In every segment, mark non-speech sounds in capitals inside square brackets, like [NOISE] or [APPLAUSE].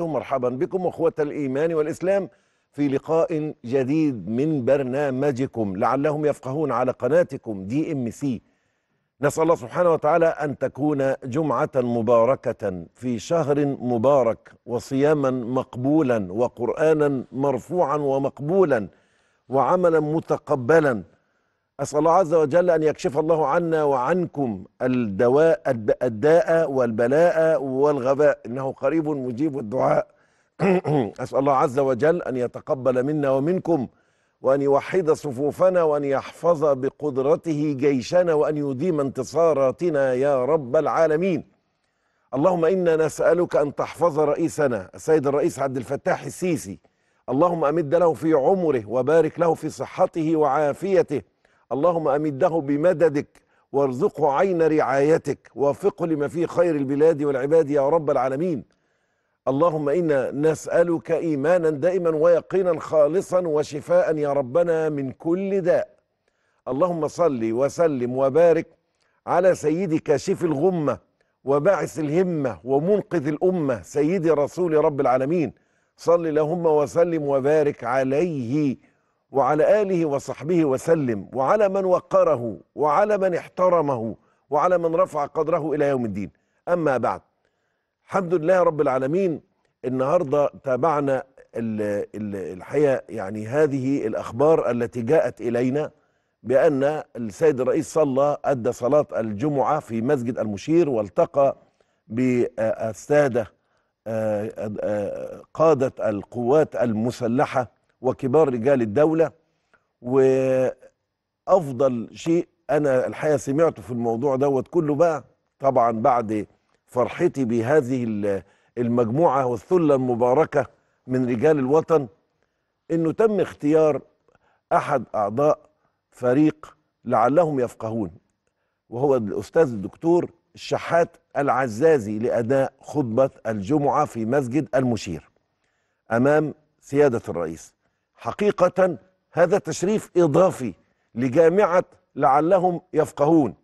مرحبا بكم اخوة الايمان والاسلام في لقاء جديد من برنامجكم لعلهم يفقهون على قناتكم دي ام سي نسال الله سبحانه وتعالى ان تكون جمعه مباركه في شهر مبارك وصياما مقبولا وقرانا مرفوعا ومقبولا وعملا متقبلا أسأل الله عز وجل أن يكشف الله عنا وعنكم الدواء الداء والبلاء والغباء إنه قريب مجيب الدعاء [CLEARS THROAT] أسأل الله عز وجل أن يتقبل منا ومنكم وأن يوحد صفوفنا وأن يحفظ بقدرته جيشنا وأن يديم انتصاراتنا يا رب العالمين اللهم إنا نسألك أن تحفظ رئيسنا السيد الرئيس عبد الفتاح السيسي اللهم أمد له في عمره وبارك له في صحته وعافيته اللهم أمده بمددك وارزقه عين رعايتك ووفقه لما فيه خير البلاد والعباد يا رب العالمين اللهم إنا نسألك إيمانا دائما ويقينا خالصا وشفاء يا ربنا من كل داء اللهم صل وسلم وبارك على سيدي كاشف الغمة وباعث الهمة ومنقذ الأمة سيدي رسول رب العالمين صل اللهم وسلم وبارك عليه وعلى آله وصحبه وسلم وعلى من وقره وعلى من احترمه وعلى من رفع قدره إلى يوم الدين أما بعد الحمد لله رب العالمين النهاردة تابعنا الحقيقة يعني هذه الأخبار التي جاءت إلينا بأن السيد الرئيس صلى أدى صلاة الجمعة في مسجد المشير والتقى بالسادة آه، آه، آه، قادة القوات المسلحة وكبار رجال الدولة وأفضل شيء أنا الحقيقة سمعته في الموضوع دوت كله بقى طبعا بعد فرحتي بهذه المجموعة والثلة المباركة من رجال الوطن أنه تم اختيار أحد أعضاء فريق لعلهم يفقهون وهو الأستاذ الدكتور الشحات العزازي لأداء خطبة الجمعة في مسجد المشير أمام سيادة الرئيس حقيقة هذا تشريف إضافي لجامعة لعلهم يفقهون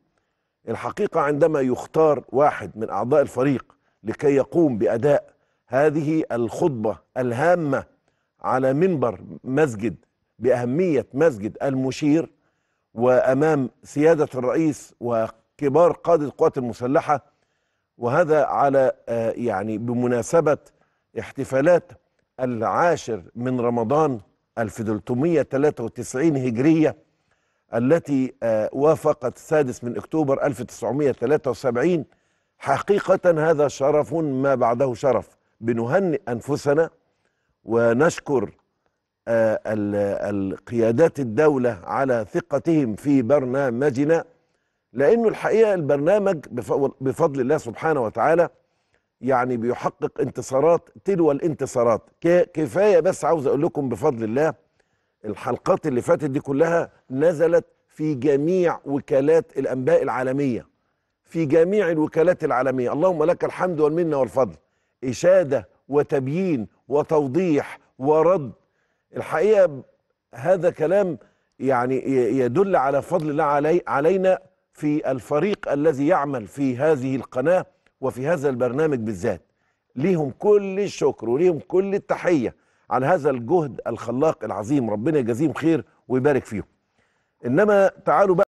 الحقيقة عندما يختار واحد من أعضاء الفريق لكي يقوم بأداء هذه الخطبة الهامة على منبر مسجد بأهمية مسجد المشير وأمام سيادة الرئيس وكبار قادة القوات المسلحة وهذا على آه، يعني بمناسبة احتفالات العاشر من رمضان 1393 هجرية التي آه، وافقت السادس من أكتوبر 1973 حقيقة هذا شرف ما بعده شرف بنهنئ أنفسنا ونشكر آه، القيادات الدولة على ثقتهم في برنامجنا لأنه الحقيقة البرنامج بفضل الله سبحانه وتعالى يعني بيحقق انتصارات تلو الانتصارات كفايه بس عاوز اقول لكم بفضل الله الحلقات اللي فاتت دي كلها نزلت في جميع وكالات الانباء العالميه في جميع الوكالات العالميه اللهم لك الحمد والمنه والفضل اشاده وتبيين وتوضيح ورد الحقيقه هذا كلام يعني يدل على فضل الله علي علينا في الفريق الذي يعمل في هذه القناه وفي هذا البرنامج بالذات ليهم كل الشكر وليهم كل التحية على هذا الجهد الخلاق العظيم ربنا يجازيهم خير ويبارك فيهم إنما تعالوا بقى